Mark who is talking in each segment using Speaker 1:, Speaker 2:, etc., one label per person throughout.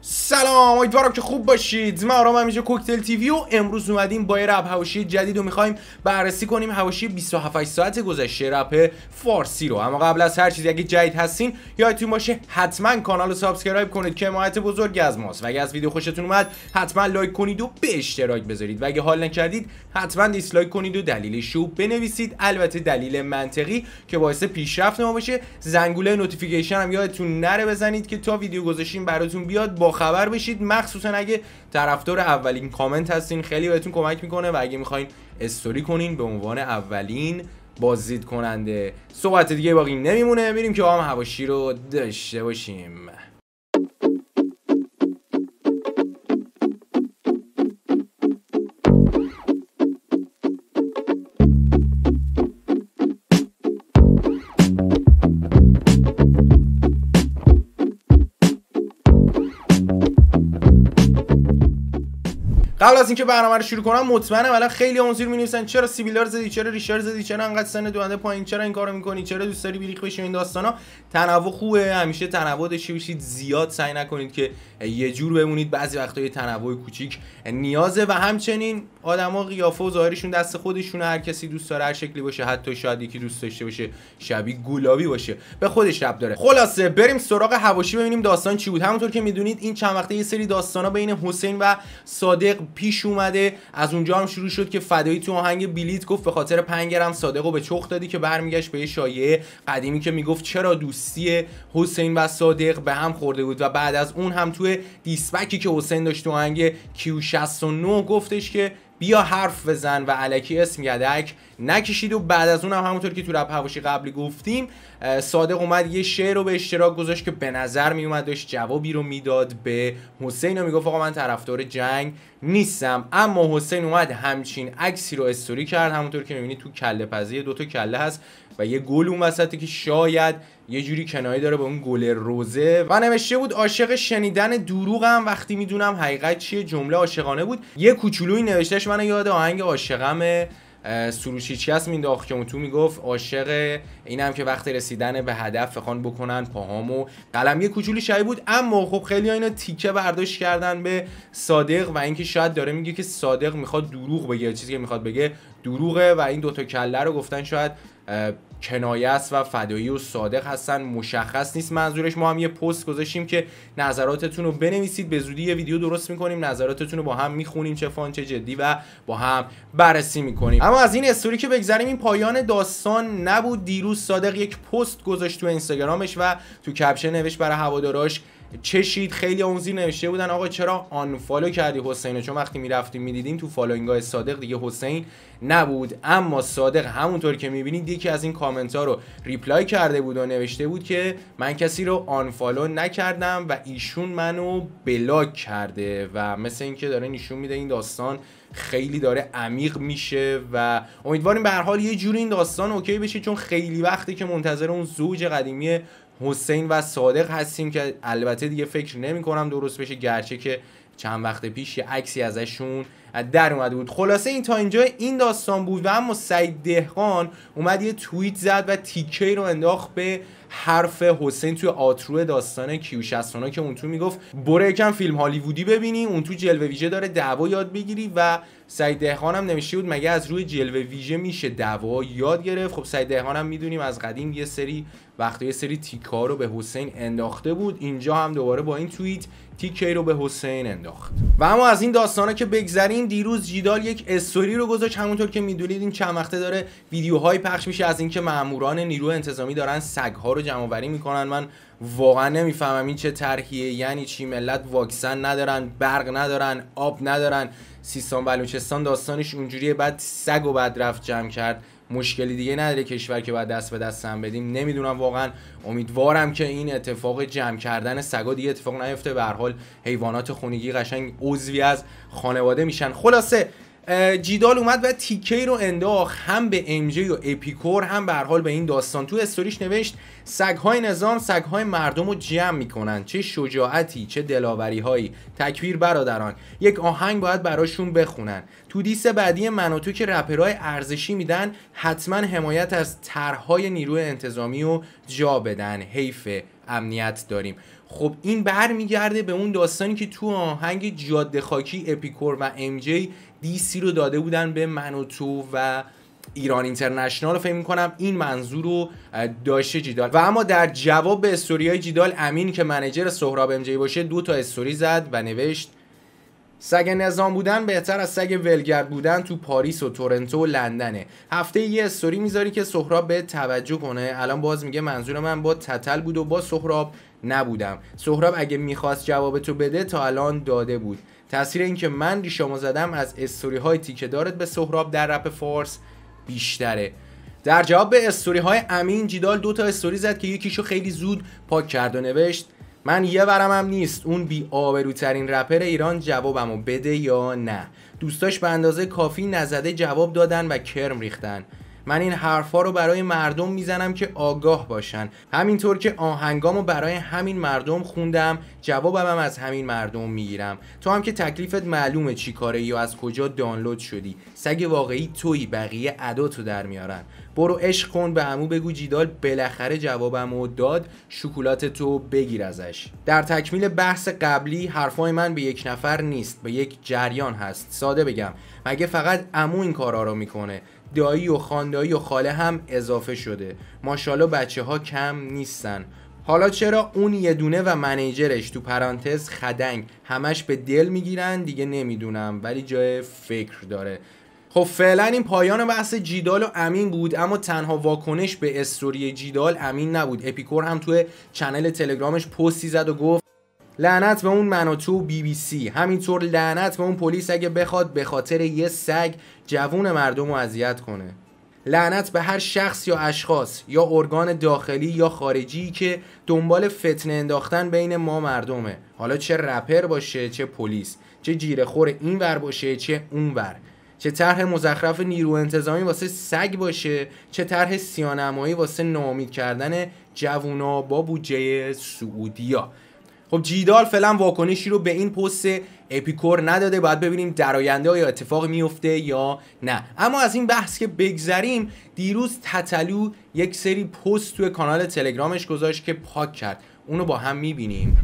Speaker 1: سلام امیدوارم که خوب باشید من آرام همیشه کوکتل تیوی و امروز اومدیم با یه رپ هواشی جدید و میخوایم بررسی کنیم هواشی 27 ساعت گذشته رپ فارسی رو اما قبل از هر چیزی اگه جدید هستین یادتون باشه حتما کانال رو سابسکرایب کنید که حمایت بزرگی از ماست و اگه از ویدیو خوشتون اومد حتما لایک کنید و به اشتراک بذارید و اگه حال نکردید حتما دیسلایک کنید و دلیلش رو بنویسید البته دلیل منطقی که باعث پیشرفت ما باشه زنگوله نوتیفیکیشن هم یادتون نره بزنید که تا ویدیو گذاشتیم براتون بیاد با باخبر بشید مخصوصا اگه طرفدار اولین کامنت هستین خیلی بهتون کمک میکنه و اگه میخواین استوری کنین به عنوان اولین بازدید کننده صحبت دیگه باقی نمیمونه میریم که با هم هواشی رو داشته باشیم قبل از اینکه برنامه رو شروع کنم مطمئنم الان خیلی اون زیر می‌نویسن چرا سیبیلار زدی چرا ریشار زدی چرا انقدر سن دونده پایین چرا این کارو می‌کنی چرا دوست داری بیریخ بشی این داستانا تنوع خوبه همیشه تنوع داشته باشید زیاد سعی نکنید که یه جور بمونید بعضی وقتا یه تنوع کوچیک نیازه و همچنین آدما قیافه و ظاهرشون دست خودشون هر کسی دوست داره هر شکلی باشه حتی شاید یکی دوست داشته باشه شبیه گلابی باشه به خودش رب داره خلاصه بریم سراغ حواشی ببینیم داستان چی بود همونطور که میدونید این چند وقته یه سری داستانا بین حسین و صادق پیش اومده از اونجا هم شروع شد که فدایی تو آهنگ بلیت گفت به خاطر پنگرم و به چخ دادی که برمیگشت به شایعه قدیمی که میگفت چرا دوستی حسین و صادق به هم خورده بود و بعد از اون هم توی دیسپکی که حسین داشت تو آهنگ کیو 69 گفتش که بیا حرف بزن و علکی اسم یدک نکشید و بعد از اون هم همونطور که تو رپ هواشی قبلی گفتیم صادق اومد یه شعر رو به اشتراک گذاشت که به نظر می داشت جوابی رو میداد به حسین و میگفت آقا من طرفدار جنگ نیستم اما حسین اومد همچین عکسی رو استوری کرد همونطور که میبینید تو کله پزی دو تا کله هست و یه گل اون وسطه که شاید یه جوری کنایه داره به اون گل روزه و نوشته بود عاشق شنیدن دروغم وقتی میدونم حقیقت چیه جمله عاشقانه بود یه کوچولوی نوشتهش من یاد آهنگ عاشقم چی هست مینداخت که اون تو میگفت عاشق اینم که وقت رسیدن به هدف خان بکنن پاهامو قلم یه کوچولی شایی بود اما خب خیلی ها اینا تیکه برداشت کردن به صادق و اینکه شاید داره میگه که صادق میخواد دروغ بگه چیزی که میخواد بگه دروغه و این دوتا کله رو گفتن شاید کنایه و فدایی و صادق هستن مشخص نیست منظورش ما هم یه پست گذاشتیم که نظراتتون رو بنویسید به زودی یه ویدیو درست میکنیم نظراتتون رو با هم میخونیم چه فان چه جدی و با هم بررسی میکنیم اما از این استوری که بگذریم این پایان داستان نبود دیروز صادق یک پست گذاشت تو اینستاگرامش و تو کپشن نوشت برای هواداراش چشید خیلی اون زیر نوشته بودن آقا چرا آنفالو کردی حسین چون وقتی میرفتیم میدیدیم تو های صادق دیگه حسین نبود اما صادق همونطور که میبینید یکی از این کامنت ها رو ریپلای کرده بود و نوشته بود که من کسی رو آنفالو نکردم و ایشون منو بلاک کرده و مثل اینکه داره نشون میده این داستان خیلی داره عمیق میشه و امیدواریم به هر حال یه جوری این داستان اوکی بشه چون خیلی وقتی که منتظر اون زوج قدیمی حسین و صادق هستیم که البته دیگه فکر نمی کنم درست بشه گرچه که چند وقت پیش یه عکسی ازشون در اومده بود خلاصه این تا اینجا این داستان بود و اما سعید دهقان اومد یه توییت زد و تیکه رو انداخت به حرف حسین توی آترو داستان کیو که اون تو میگفت برو یکم فیلم هالیوودی ببینی اون تو جلوه ویژه داره دعوا یاد بگیری و سعید دهقان هم نمیشه بود مگه از روی جلوه ویژه میشه دعوا یاد گرفت خب سعید دهقان هم میدونیم از قدیم یه سری وقتی یه سری تیکا رو به حسین انداخته بود اینجا هم دوباره با این توییت تیکی رو به حسین انداخت و اما از این داستانه که بگذریم دیروز جیدال یک استوری رو گذاشت همونطور که میدونید این چند وقته داره ویدیوهای پخش میشه از اینکه ماموران نیرو انتظامی دارن سگها رو جمع میکنن من واقعا نمیفهمم این چه طرحیه یعنی چی ملت واکسن ندارن برق ندارن آب ندارن سیستان بلوچستان داستانش اونجوریه بعد سگ و بعد رفت جمع کرد مشکلی دیگه نداره کشور که بعد دست به دست هم بدیم نمیدونم واقعا امیدوارم که این اتفاق جمع کردن سگا دیگه اتفاق نیفته به هر حال حیوانات خونگی قشنگ عضوی از خانواده میشن خلاصه جیدال اومد و تیکه رو انداخت هم به ام و اپیکور هم به حال به این داستان تو استوریش نوشت سگهای نظام سگهای مردم رو جمع میکنن چه شجاعتی چه دلاوری هایی تکبیر برادران یک آهنگ باید براشون بخونن تو دیس بعدی من تو که رپرهای ارزشی میدن حتما حمایت از طرحهای نیروی انتظامی رو جا بدن حیف امنیت داریم خب این برمیگرده به اون داستانی که تو آهنگ جاده خاکی اپیکور و ام جی دی سی رو داده بودن به من و تو و ایران اینترنشنال رو فکر میکنم این منظور رو داشته جیدال و اما در جواب به استوریای جیدال امین که منجر سهراب امجی باشه دو تا استوری زد و نوشت سگ نظام بودن بهتر از سگ ولگرد بودن تو پاریس و تورنتو و لندنه هفته یه استوری میذاری که سهراب به توجه کنه الان باز میگه منظور من با تتل بود و با سهراب نبودم سهراب اگه میخواست جواب تو بده تا الان داده بود تاثیر اینکه من ریشامو زدم از استوری های تیکه دارت به سهراب در رپ فارس بیشتره در جواب به استوری های امین جیدال دو تا استوری زد که یکیشو خیلی زود پاک کرد و نوشت من یه هم نیست اون بی ترین رپر ایران جوابمو بده یا نه دوستاش به اندازه کافی نزده جواب دادن و کرم ریختن من این حرفا رو برای مردم میزنم که آگاه باشن همینطور که آهنگامو برای همین مردم خوندم جوابم از همین مردم میگیرم تو هم که تکلیفت معلومه چی کاره یا از کجا دانلود شدی سگ واقعی تویی بقیه تو در میارن برو عشق کن به همو بگو جیدال بالاخره و داد شکلات تو بگیر ازش در تکمیل بحث قبلی حرفای من به یک نفر نیست به یک جریان هست ساده بگم مگه فقط امو این کارا رو میکنه دایی و خاندایی و خاله هم اضافه شده ماشاءالله بچه ها کم نیستن حالا چرا اون یه دونه و منیجرش تو پرانتز خدنگ همش به دل میگیرن دیگه نمیدونم ولی جای فکر داره خب فعلا این پایان بحث جیدال و امین بود اما تنها واکنش به استوری جیدال امین نبود اپیکور هم توی چنل تلگرامش پستی زد و گفت لعنت به اون مناتو بی بی سی همینطور لعنت به اون پلیس اگه بخواد به خاطر یه سگ جوون مردم رو اذیت کنه لعنت به هر شخص یا اشخاص یا ارگان داخلی یا خارجی که دنبال فتنه انداختن بین ما مردمه حالا چه رپر باشه چه پلیس چه جیرهخور این ور باشه چه اون ور چه طرح مزخرف نیرو انتظامی واسه سگ باشه چه طرح سیانمایی واسه نامید کردن جوونا با بودجه سعودیا خب جیدال فعلا واکنشی رو به این پست اپیکور نداده باید ببینیم در آینده آیا اتفاق میفته یا نه اما از این بحث که بگذریم دیروز تتلو یک سری پست توی کانال تلگرامش گذاشت که پاک کرد اونو با هم میبینیم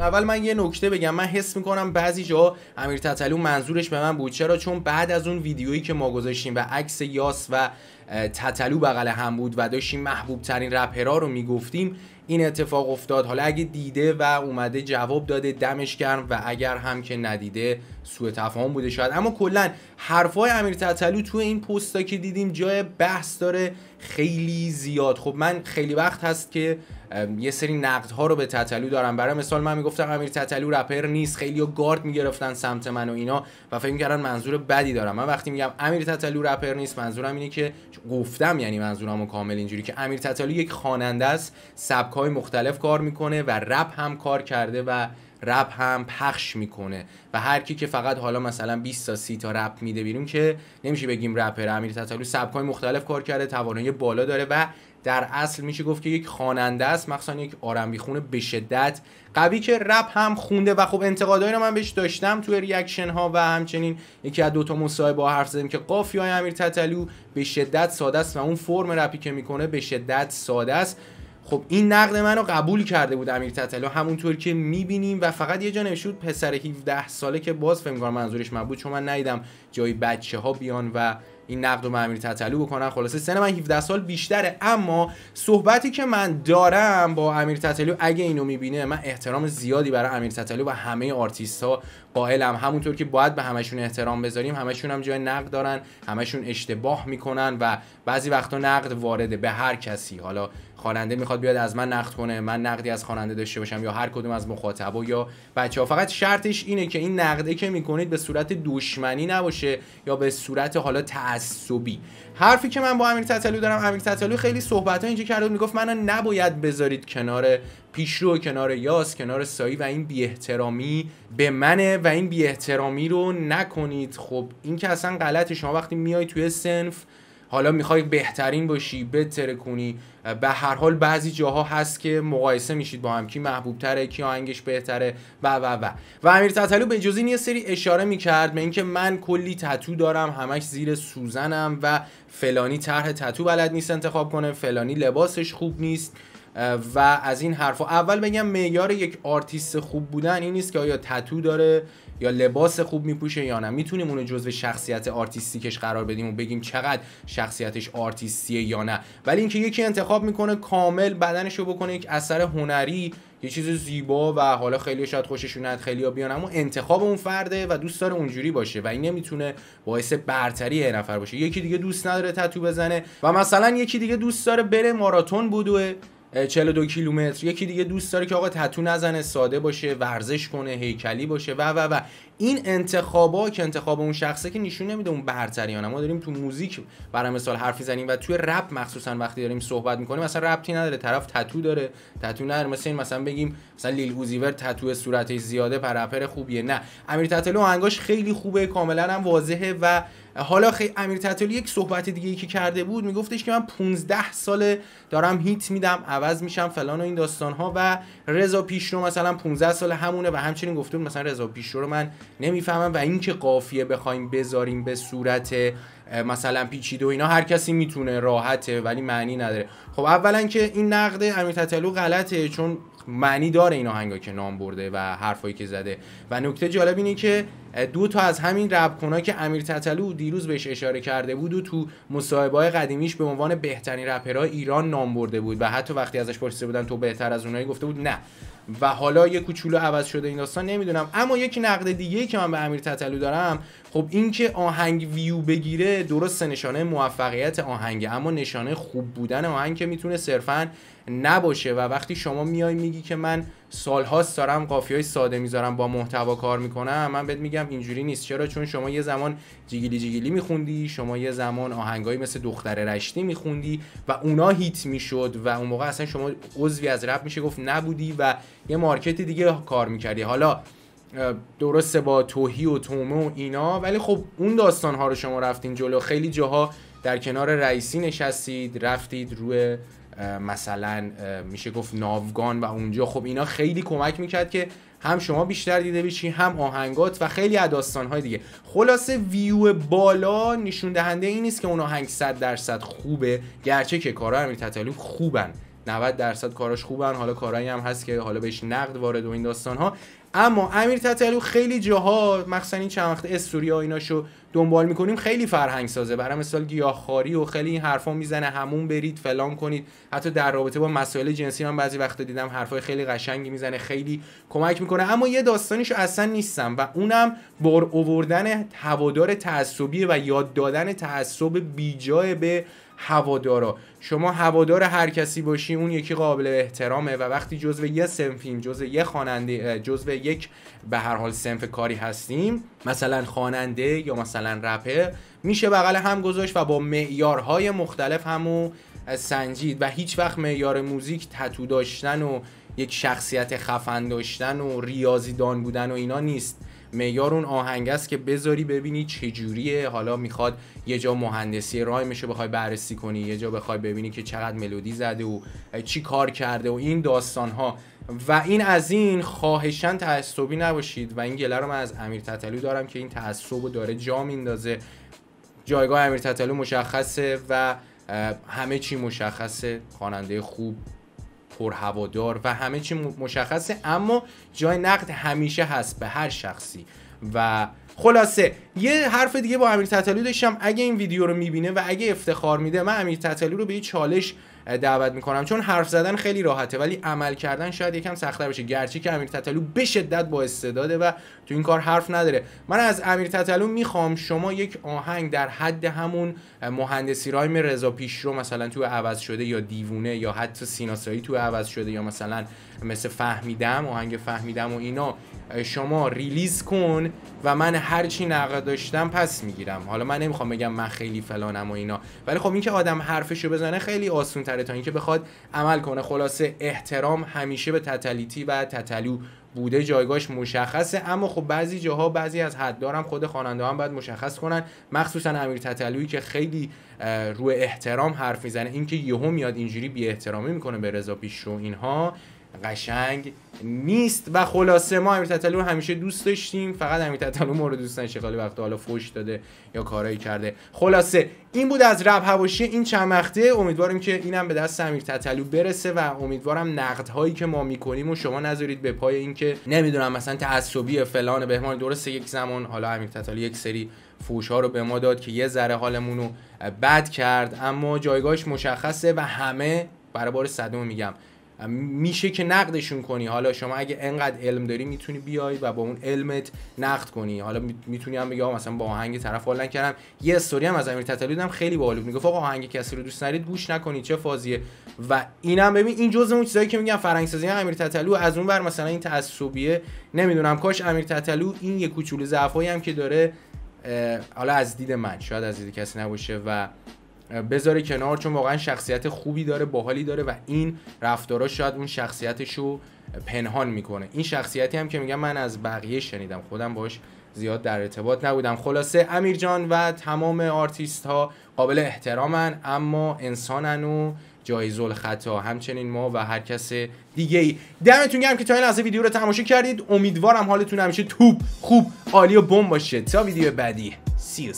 Speaker 1: اول من یه نکته بگم من حس میکنم بعضی جا امیر تتلو منظورش به من بود چرا چون بعد از اون ویدیویی که ما گذاشتیم و عکس یاس و تتلو بغل هم بود و داشتیم محبوب ترین رپرها رو میگفتیم این اتفاق افتاد حالا اگه دیده و اومده جواب داده دمش گرم و اگر هم که ندیده سوء تفاهم بوده شاید اما کلا حرفای امیر تتلو تو این پستا که دیدیم جای بحث داره خیلی زیاد خب من خیلی وقت هست که یه سری نقد ها رو به تتلو دارم برای مثال من میگفتم امیر تتلو رپر نیست خیلی گارد میگرفتن سمت من و اینا و فکر منظور بدی دارم من وقتی میگم امیر تتلو رپر نیست منظورم اینه که گفتم یعنی منظورم کامل اینجوری که امیر تتلو یک خواننده است سبک های مختلف کار میکنه و رپ هم کار کرده و رپ هم پخش میکنه و هر کی که فقط حالا مثلا 20 تا 30 تا رپ میده بیرون که نمیشه بگیم رپر امیر تتالو سبکای مختلف کار کرده توانایی بالا داره و در اصل میشه گفت که یک خواننده است مخصوصا یک آرمبی خونه به شدت قوی که رپ هم خونده و خب انتقادایی رو من بهش داشتم توی ریاکشن ها و همچنین یکی از دو تا مصاحبه با حرف زدیم که قافیه امیر تتلو به شدت ساده است و اون فرم رپی که میکنه به شدت ساده است خب این نقد منو قبول کرده بود امیر تتلو همونطور که میبینیم و فقط یه جا نوشته پسر 17 ساله که باز فهمگار منظورش من بود چون من ندیدم جای بچه ها بیان و این نقد و امیر تتلو بکنن خلاصه سن من 17 سال بیشتره اما صحبتی که من دارم با امیر تتلو اگه اینو میبینه من احترام زیادی برای امیر تتلو و همه آرتیست ها قائلم همونطور که باید به همشون احترام بذاریم همشون هم جای نقد دارن همشون اشتباه میکنن و بعضی وقتا نقد وارده به هر کسی حالا خواننده میخواد بیاد از من نقد کنه من نقدی از خواننده داشته باشم یا هر کدوم از مخاطبا یا بچه فقط شرطش اینه که این نقده که میکنید به صورت دشمنی نباشه یا به صورت حالا تعصبی حرفی که من با امیر تتلو دارم امیر تتلو خیلی صحبت ها اینجا کرده میگفت منو نباید بذارید کنار پیشرو کنار یاس کنار سایی و این بی به منه و این بی رو نکنید خب این که اصلا غلطه شما وقتی میای توی سنف حالا میخوای بهترین باشی بتره کنی به هر حال بعضی جاها هست که مقایسه میشید با هم کی محبوب تره کی آهنگش بهتره و و و و امیر تتلو به این یه سری اشاره میکرد به اینکه من کلی تتو دارم همش زیر سوزنم و فلانی طرح تتو بلد نیست انتخاب کنه فلانی لباسش خوب نیست و از این حرف. اول بگم معیار یک آرتیست خوب بودن این نیست که آیا تتو داره یا لباس خوب میپوشه یا نه میتونیم اونو جزو شخصیت آرتیستیکش قرار بدیم و بگیم چقدر شخصیتش آرتیستیه یا نه ولی اینکه یکی انتخاب میکنه کامل بدنش رو بکنه یک اثر هنری یه چیز زیبا و حالا خیلی شاید خوششون نیاد خیلی بیان اما انتخاب اون فرده و دوست داره اونجوری باشه و این نمیتونه باعث برتری یه نفر باشه یکی دیگه دوست نداره تتو بزنه و مثلا یکی دیگه دوست داره بره ماراتون بدوه 42 کیلومتر یکی دیگه دوست داره که آقا تتو نزنه ساده باشه ورزش کنه هیکلی باشه و و و این انتخابا که انتخاب اون شخصه که نشون نمیده اون برتری ما داریم تو موزیک برای مثال حرف میزنیم و توی رپ مخصوصا وقتی داریم صحبت میکنیم مثلا ربطی نداره طرف تتو داره تتو نداره مثلا مثلا بگیم مثلا لیل اوزیور تتو صورتش زیاده رپر خوبیه نه امیر تتلو انگاش خیلی خوبه کاملا هم واضحه و حالا خیلی امیر تتلو یک صحبت دیگه ای که کرده بود میگفتش که من 15 ساله دارم هیت میدم عوض میشم فلان و این داستان ها و رضا پیشرو مثلا 15 سال همونه و همچنین گفته مثلا رضا پیشرو رو من نمیفهمن و اینکه قافیه بخوایم بذاریم به صورت مثلا پیچیده و اینا هر کسی میتونه راحته ولی معنی نداره خب اولا که این نقد امیر تتلو غلطه چون معنی داره این آهنگا که نام برده و حرفایی که زده و نکته جالب اینه که دو تا از همین رپ که امیر تتلو دیروز بهش اشاره کرده بود و تو مصاحبه‌های قدیمیش به عنوان بهترین رپرای ایران نام برده بود و حتی وقتی ازش پرسیده بودن تو بهتر از اونایی گفته بود نه و حالا یه کوچولو عوض شده این داستان نمیدونم اما یک نقد دیگه که من به امیر تتلو دارم خب اینکه آهنگ ویو بگیره درست نشانه موفقیت آهنگه اما نشانه خوب بودن آهنگ که میتونه صرفا نباشه و وقتی شما میای میگی که من سالهاست دارم قافیهای های ساده میذارم با محتوا کار میکنم من بهت میگم اینجوری نیست چرا چون شما یه زمان جیگیلی جیگیلی میخوندی شما یه زمان آهنگایی مثل دختر رشتی میخوندی و اونا هیت میشد و اون موقع اصلا شما عضوی از رپ میشه گفت نبودی و یه مارکت دیگه کار میکردی حالا درسته با توهی و تومه و اینا ولی خب اون داستان ها رو شما رفتین جلو خیلی جاها در کنار رئیسی نشستید رفتید روی مثلا میشه گفت ناوگان و اونجا خب اینا خیلی کمک میکرد که هم شما بیشتر دیده بشی هم آهنگات و خیلی از داستانهای دیگه خلاصه ویو بالا نشون دهنده این نیست که اون آهنگ 100 درصد خوبه گرچه که کارا امیر تتلو خوبن 90 درصد کاراش خوبن حالا کارایی هم هست که حالا بهش نقد وارد و این داستان ها اما امیر تتلو خیلی جاها مخصوصا این چند وقت استوریا ایناشو دنبال میکنیم خیلی فرهنگ سازه برای مثال گیاهخواری و خیلی این حرفا میزنه همون برید فلان کنید حتی در رابطه با مسائل جنسی من بعضی وقت دیدم حرفای خیلی قشنگی میزنه خیلی کمک میکنه اما یه داستانیشو اصلا نیستم و اونم بر اووردن هوادار تعصبی و یاد دادن تعصب بیجای به هوادارا شما هوادار هر کسی باشی اون یکی قابل احترامه و وقتی جزو یه سنفیم جزو یه خواننده جزو یک به هر حال سنف کاری هستیم مثلا خواننده یا مثلا رپه میشه بغل هم گذاشت و با معیارهای مختلف همو سنجید و هیچ وقت معیار موزیک تتو داشتن و یک شخصیت خفن داشتن و ریاضیدان بودن و اینا نیست میار اون آهنگ است که بذاری ببینی چه جوریه حالا میخواد یه جا مهندسی میشه بخوای بررسی کنی یه جا بخوای ببینی که چقدر ملودی زده و چی کار کرده و این داستان ها و این از این خواهشن تعصبی نباشید و این گله رو من از امیر تتلو دارم که این تعصب داره جا میندازه جایگاه امیر تتلو مشخصه و همه چی مشخصه خواننده خوب هوادار و همه چی مشخصه اما جای نقد همیشه هست به هر شخصی و خلاصه یه حرف دیگه با امیر تتلو داشتم اگه این ویدیو رو میبینه و اگه افتخار میده من امیر تتلو رو به یه چالش دعوت میکنم چون حرف زدن خیلی راحته ولی عمل کردن شاید یکم سختتر بشه گرچه که امیر تتلو به شدت با استعداده و تو این کار حرف نداره من از امیر تتلو میخوام شما یک آهنگ در حد همون مهندسی رایم رضا پیشرو مثلا تو عوض شده یا دیوونه یا حتی سیناسایی تو عوض شده یا مثلا مثل فهمیدم آهنگ فهمیدم و اینا شما ریلیز کن و من هرچی نقد داشتم پس میگیرم حالا من نمیخوام بگم من خیلی فلانم و اینا ولی خب اینکه آدم حرفشو بزنه خیلی آسون تره تا اینکه بخواد عمل کنه خلاصه احترام همیشه به تتلیتی و تتلو بوده جایگاهش مشخصه اما خب بعضی جاها بعضی از حد دارم خود خواننده هم باید مشخص کنن مخصوصا امیر تتلویی که خیلی رو احترام حرف میزنه اینکه یهو میاد اینجوری بی احترامی میکنه به رضا پیشرو اینها قشنگ نیست و خلاصه ما امیر تتلو همیشه دوست داشتیم فقط امیر تتلو ما رو دوست نشه خالی وقت حالا فوش داده یا کارایی کرده خلاصه این بود از رب هواشی این چمخته امیدواریم که اینم به دست امیر تتلو برسه و امیدوارم نقد هایی که ما میکنیم و شما نذارید به پای این که نمیدونم مثلا تعصبی فلان بهمان درسته یک زمان حالا امیر تتلو یک سری فوش ها رو به ما داد که یه ذره حالمون رو بد کرد اما جایگاهش مشخصه و همه برای بار میگم میشه که نقدشون کنی حالا شما اگه انقدر علم داری میتونی بیای و با اون علمت نقد کنی حالا میتونی هم بگی آقا مثلا با آهنگ طرف حال کردم یه استوری هم از امیر تتلو خیلی باحال بود میگفت آهنگ کسی رو دوست نرید گوش نکنید چه فازیه و اینم ببین این جزء اون چیزایی که میگن سازی امیر تتلو از اون بر مثلا این تعصبیه نمیدونم کاش امیر تتلو این یه کوچولو ضعفایی هم که داره حالا از دید من شاید از دید کسی نباشه و بذاره کنار چون واقعا شخصیت خوبی داره باحالی داره و این رفتارا شاید اون شخصیتش رو پنهان میکنه این شخصیتی هم که میگم من از بقیه شنیدم خودم باش زیاد در ارتباط نبودم خلاصه امیر جان و تمام آرتیست ها قابل احترامن اما انسانن و جایز خطا همچنین ما و هر کس دیگه ای دمتون گرم که تا این لحظه ویدیو رو تماشا کردید امیدوارم حالتون همیشه توپ خوب عالی و بم باشه تا ویدیو بعدی سی